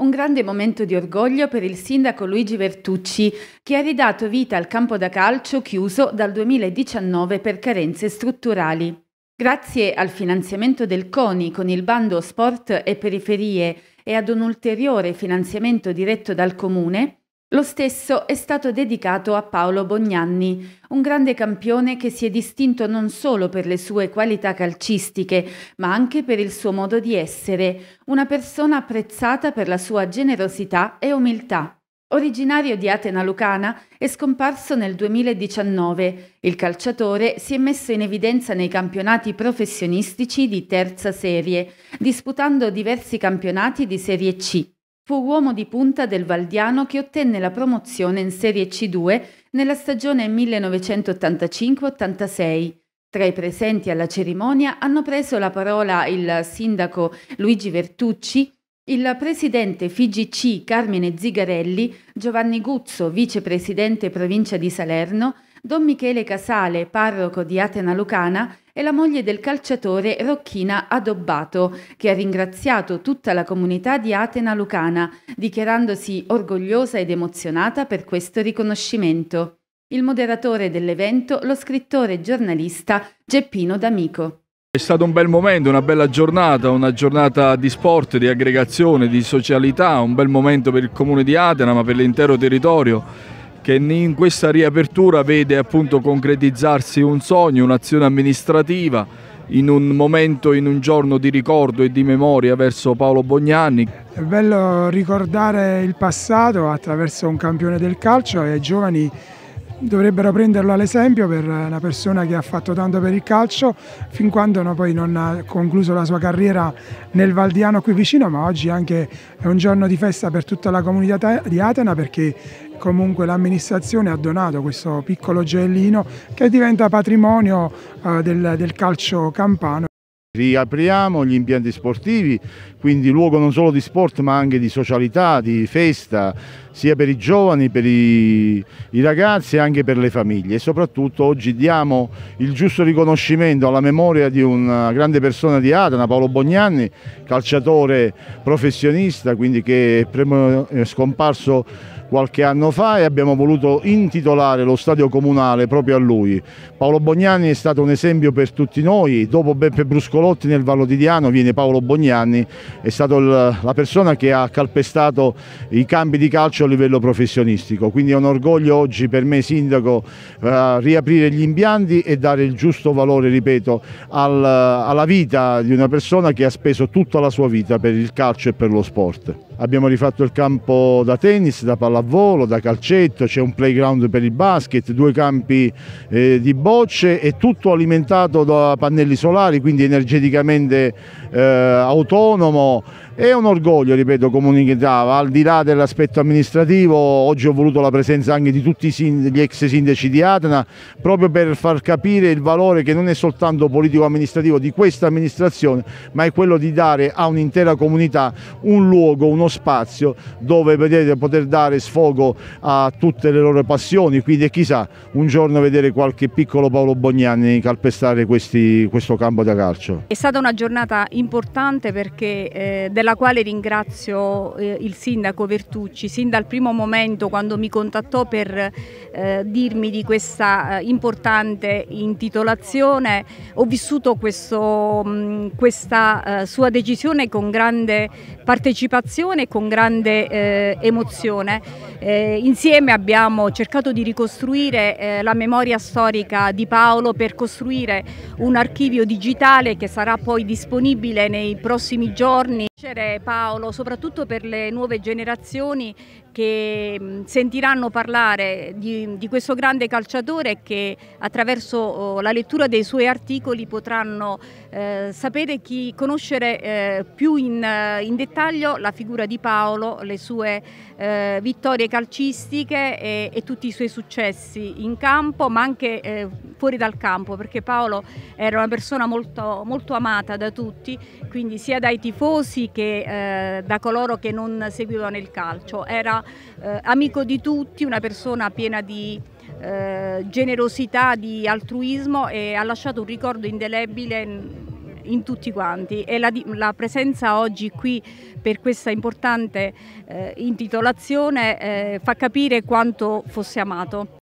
Un grande momento di orgoglio per il sindaco Luigi Vertucci, che ha ridato vita al campo da calcio chiuso dal 2019 per carenze strutturali. Grazie al finanziamento del CONI con il bando Sport e Periferie e ad un ulteriore finanziamento diretto dal Comune, lo stesso è stato dedicato a Paolo Bognanni, un grande campione che si è distinto non solo per le sue qualità calcistiche, ma anche per il suo modo di essere, una persona apprezzata per la sua generosità e umiltà. Originario di Atena Lucana, è scomparso nel 2019. Il calciatore si è messo in evidenza nei campionati professionistici di terza serie, disputando diversi campionati di Serie C. Fu uomo di punta del Valdiano che ottenne la promozione in Serie C2 nella stagione 1985-86. Tra i presenti alla cerimonia hanno preso la parola il sindaco Luigi Vertucci, il presidente FIGC Carmine Zigarelli, Giovanni Guzzo, vicepresidente provincia di Salerno, Don Michele Casale, parroco di Atena Lucana, e la moglie del calciatore Rocchina Adobbato, che ha ringraziato tutta la comunità di Atena Lucana, dichiarandosi orgogliosa ed emozionata per questo riconoscimento. Il moderatore dell'evento, lo scrittore e giornalista Geppino D'Amico. È stato un bel momento, una bella giornata, una giornata di sport, di aggregazione, di socialità, un bel momento per il comune di Atena ma per l'intero territorio che in questa riapertura vede appunto concretizzarsi un sogno, un'azione amministrativa in un momento, in un giorno di ricordo e di memoria verso Paolo Bognani. È bello ricordare il passato attraverso un campione del calcio e i giovani dovrebbero prenderlo all'esempio per una persona che ha fatto tanto per il calcio fin quando poi non ha concluso la sua carriera nel Valdiano qui vicino ma oggi anche è un giorno di festa per tutta la comunità di Atena perché comunque l'amministrazione ha donato questo piccolo gioiellino che diventa patrimonio eh, del, del calcio campano. Riapriamo gli impianti sportivi, quindi luogo non solo di sport ma anche di socialità, di festa, sia per i giovani, per i, i ragazzi e anche per le famiglie. E soprattutto oggi diamo il giusto riconoscimento alla memoria di una grande persona di Adana, Paolo Bognanni, calciatore professionista, quindi che è scomparso qualche anno fa e abbiamo voluto intitolare lo stadio comunale proprio a lui. Paolo Bognani è stato un esempio per tutti noi, dopo Beppe Bruscolotti nel Vallo di Diano viene Paolo Bognani, è stata la persona che ha calpestato i campi di calcio a livello professionistico, quindi è un orgoglio oggi per me sindaco eh, riaprire gli impianti e dare il giusto valore, ripeto, al, alla vita di una persona che ha speso tutta la sua vita per il calcio e per lo sport abbiamo rifatto il campo da tennis, da pallavolo, da calcetto, c'è un playground per il basket, due campi eh, di bocce e tutto alimentato da pannelli solari, quindi energeticamente eh, autonomo è un orgoglio, ripeto, comunità, al di là dell'aspetto amministrativo, oggi ho voluto la presenza anche di tutti gli ex sindaci di Atena, proprio per far capire il valore che non è soltanto politico-amministrativo di questa amministrazione, ma è quello di dare a un'intera comunità un luogo, uno spazio dove vedete, poter dare sfogo a tutte le loro passioni, quindi chissà un giorno vedere qualche piccolo Paolo Bognani calpestare questi, questo campo da calcio. È stata una giornata importante perché eh, della la quale ringrazio eh, il sindaco Vertucci, sin dal primo momento quando mi contattò per eh, dirmi di questa eh, importante intitolazione, ho vissuto questo, mh, mm, questa eh, sua decisione con grande partecipazione e con grande eh, emozione. Eh, insieme abbiamo cercato di ricostruire la memoria storica di Paolo per costruire un archivio digitale che sarà poi disponibile nei prossimi giorni Paolo, soprattutto per le nuove generazioni che mm, sentiranno parlare di, di, questo grande calciatore e che attraverso oh, la lettura dei suoi articoli potranno eh, sapere chi, conoscere eh, più in, eh, in, dettaglio la figura di Paolo, le sue eh, vittorie calcistiche e, e, tutti i suoi successi in campo ma anche eh, fuori dal campo perché Paolo era una persona molto, molto amata da tutti, quindi sia dai tifosi che eh, da coloro che non seguivano il calcio. Era eh, amico di tutti, una persona piena di eh, generosità, di altruismo e ha lasciato un ricordo indelebile in tutti quanti e la, la, presenza oggi qui per questa importante eh, intitolazione eh, fa capire quanto fosse amato.